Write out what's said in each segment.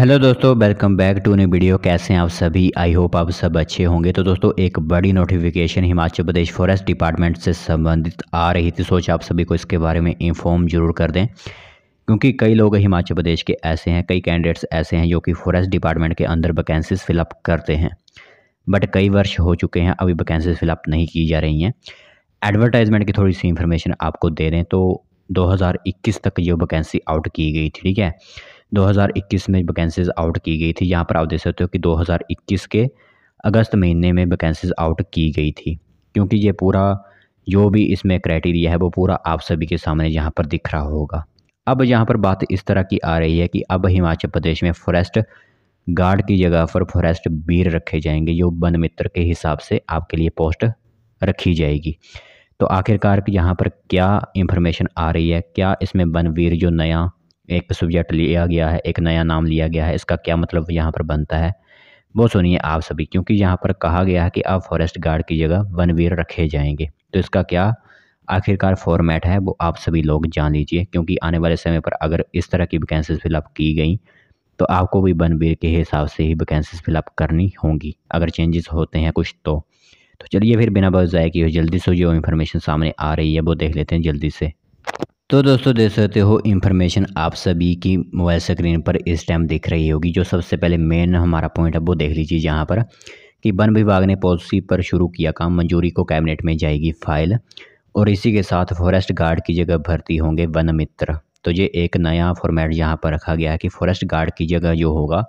hello दोस्तों welcome back to new video कैसे हैं आप सभी आई होप आप सब अच्छे होंगे तो दोस्तों एक बड़ी notification Himachal Pradesh forest department से संबंधित आ रही थी सोच आप सभी को इसके बारे में इन्फॉर्म जरूर कर दें क्योंकि कई लोग हिमाचल प्रदेश के ऐसे हैं कई कैंडिडेट्स ऐसे हैं जो कि फॉरेस्ट डिपार्टमेंट के अंदर वैकेंसीज फिलअप करते हैं बट कई वर्ष हो चुके हैं अभी वैकेंसीज फिलअप नहीं की जा रही हैं एडवर्टाइजमेंट की थोड़ी सी इन्फॉर्मेशन आपको दे दें तो 2021 तक ये वैकेंसी आउट की गई थी ठीक है 2021 में वैकेंसीज आउट की गई थी यहाँ पर आप देख सकते हो कि 2021 के अगस्त महीने में वैकेंसीज आउट की गई थी क्योंकि ये पूरा जो भी इसमें क्राइटेरिया है वो पूरा आप सभी के सामने यहाँ पर दिख रहा होगा अब यहाँ पर बात इस तरह की आ रही है कि अब हिमाचल प्रदेश में फॉरेस्ट गार्ड की जगह पर फॉरेस्ट बीर रखे जाएंगे जो वन मित्र के हिसाब से आपके लिए पोस्ट रखी जाएगी तो आखिरकार यहाँ पर क्या इंफॉर्मेशन आ रही है क्या इसमें वन वीर जो नया एक सब्जेक्ट लिया गया है एक नया नाम लिया गया है इसका क्या मतलब यहाँ पर बनता है वो सुनिए आप सभी क्योंकि यहाँ पर कहा गया है कि आप फॉरेस्ट गार्ड की जगह वनवीर रखे जाएंगे तो इसका क्या आखिरकार फॉर्मेट है वो आप सभी लोग जान लीजिए क्योंकि आने वाले समय पर अगर इस तरह की वैकेंसीज फिलअप की गई तो आपको भी वनवीर के हिसाब से ही वैकेंसीज फिलअप करनी होंगी अगर चेंजेस होते हैं कुछ तो तो चलिए फिर बिना बहुत जाए कि जल्दी से जो इन्फॉर्मेशन सामने आ रही है वो देख लेते हैं जल्दी से तो दोस्तों देख सकते हो इन्फॉर्मेशन आप सभी की मोबाइल स्क्रीन पर इस टाइम दिख रही होगी जो सबसे पहले मेन हमारा पॉइंट है वो देख लीजिए यहाँ पर कि वन विभाग ने पॉलिसी पर शुरू किया काम मंजूरी को कैबिनेट में जाएगी फाइल और इसी के साथ फॉरेस्ट गार्ड की जगह भर्ती होंगे वन मित्र तो ये एक नया फॉर्मेट यहाँ पर रखा गया है कि फॉरेस्ट गार्ड की जगह जो होगा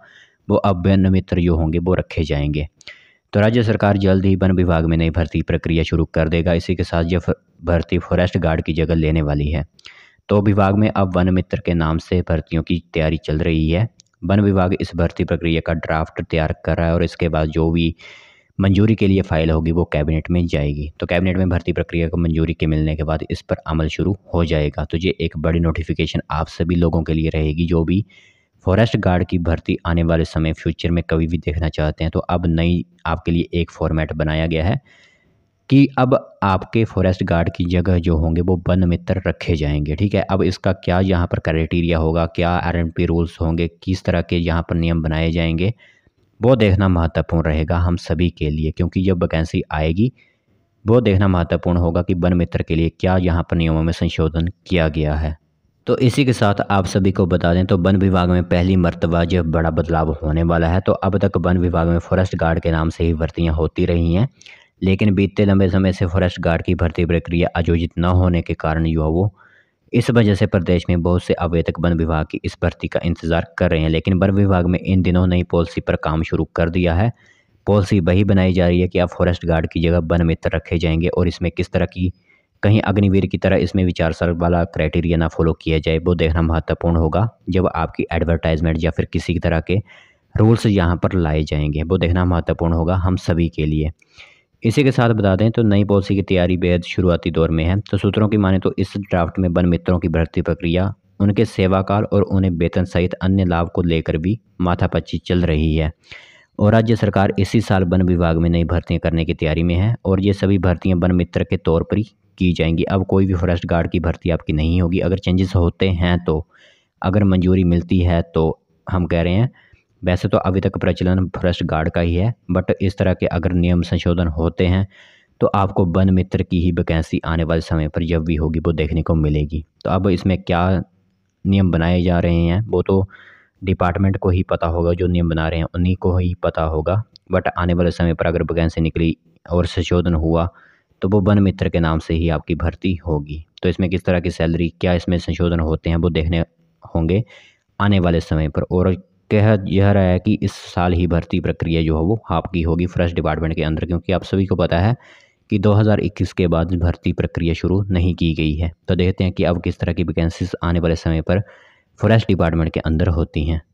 वो अब वन मित्र जो होंगे वो रखे जाएंगे तो राज्य सरकार जल्द ही वन विभाग में नई भर्ती प्रक्रिया शुरू कर देगा इसी के साथ यह भर्ती फॉरेस्ट गार्ड की जगह लेने वाली है तो विभाग में अब वन मित्र के नाम से भर्तियों की तैयारी चल रही है वन विभाग इस भर्ती प्रक्रिया का ड्राफ्ट तैयार कर रहा है और इसके बाद जो भी मंजूरी के लिए फाइल होगी वो कैबिनेट में जाएगी तो कैबिनेट में भर्ती प्रक्रिया को मंजूरी के मिलने के बाद इस पर अमल शुरू हो जाएगा तो ये एक बड़ी नोटिफिकेशन आप सभी लोगों के लिए रहेगी जो भी फॉरेस्ट गार्ड की भर्ती आने वाले समय फ्यूचर में कभी भी देखना चाहते हैं तो अब नई आपके लिए एक फॉर्मेट बनाया गया है कि अब आपके फॉरेस्ट गार्ड की जगह जो होंगे वो वन मित्र रखे जाएंगे ठीक है अब इसका क्या यहाँ पर क्राइटेरिया होगा क्या आर एंड पी रूल्स होंगे किस तरह के यहाँ पर नियम बनाए जाएंगे वो देखना महत्वपूर्ण रहेगा हम सभी के लिए क्योंकि जब वैकेंसी आएगी वो देखना महत्वपूर्ण होगा कि वन मित्र के लिए क्या यहाँ पर नियमों में संशोधन किया गया है तो इसी के साथ आप सभी को बता दें तो वन विभाग में पहली मरतबा जो बड़ा बदलाव होने वाला है तो अब तक वन विभाग में फॉरेस्ट गार्ड के नाम से ही भर्तियाँ होती रही हैं लेकिन बीते लंबे समय से फॉरेस्ट गार्ड की भर्ती प्रक्रिया आयोजित न होने के कारण जो वो इस वजह से प्रदेश में बहुत से आवेदक वन विभाग की इस भर्ती का इंतज़ार कर रहे हैं लेकिन वन विभाग में इन दिनों नई पॉलिसी पर काम शुरू कर दिया है पॉलिसी वही बनाई जा रही है कि आप फॉरेस्ट गार्ड की जगह वन मित्र रखे जाएंगे और इसमें किस तरह की कहीं अग्निवीर की तरह इसमें विचार सर वाला क्राइटेरिया ना फॉलो किया जाए वो देखना महत्वपूर्ण होगा जब आपकी एडवर्टाइजमेंट या फिर किसी तरह के रूल्स यहाँ पर लाए जाएंगे वो देखना महत्वपूर्ण होगा हम सभी के लिए इसी के साथ बता दें तो नई पॉलिसी की तैयारी बेहद शुरुआती दौर में है तो सूत्रों की माने तो इस ड्राफ्ट में वन मित्रों की भर्ती प्रक्रिया उनके सेवाकाल और उन्हें वेतन सहित अन्य लाभ को लेकर भी माथापच्ची चल रही है और राज्य सरकार इसी साल वन विभाग में नई भर्तियाँ करने की तैयारी में है और ये सभी भर्तियाँ वन मित्र के तौर पर ही की जाएंगी अब कोई भी फॉरेस्ट गार्ड की भर्ती आपकी नहीं होगी अगर चेंजेस होते हैं तो अगर मंजूरी मिलती है तो हम कह रहे हैं वैसे तो अभी तक प्रचलन फॉरेस्ट गार्ड का ही है बट इस तरह के अगर नियम संशोधन होते हैं तो आपको वन मित्र की ही वैकेंसी आने वाले समय पर जब भी होगी वो देखने को मिलेगी तो अब इसमें क्या नियम बनाए जा रहे हैं वो तो डिपार्टमेंट को ही पता होगा जो नियम बना रहे हैं उन्हीं को ही पता होगा बट आने वाले समय पर अगर वैकेंसी निकली और संशोधन हुआ तो वो वन मित्र के नाम से ही आपकी भर्ती होगी तो इसमें किस तरह की सैलरी क्या इसमें संशोधन होते हैं वो देखने होंगे आने वाले समय पर और कह यह रहा है कि इस साल ही भर्ती प्रक्रिया जो है वो आपकी होगी फ्रेश डिपार्टमेंट के अंदर क्योंकि आप सभी को पता है कि 2021 के बाद भर्ती प्रक्रिया शुरू नहीं की गई है तो देखते हैं कि अब किस तरह की वैकेंसीज आने वाले समय पर फॉरेस्ट डिपार्टमेंट के अंदर होती हैं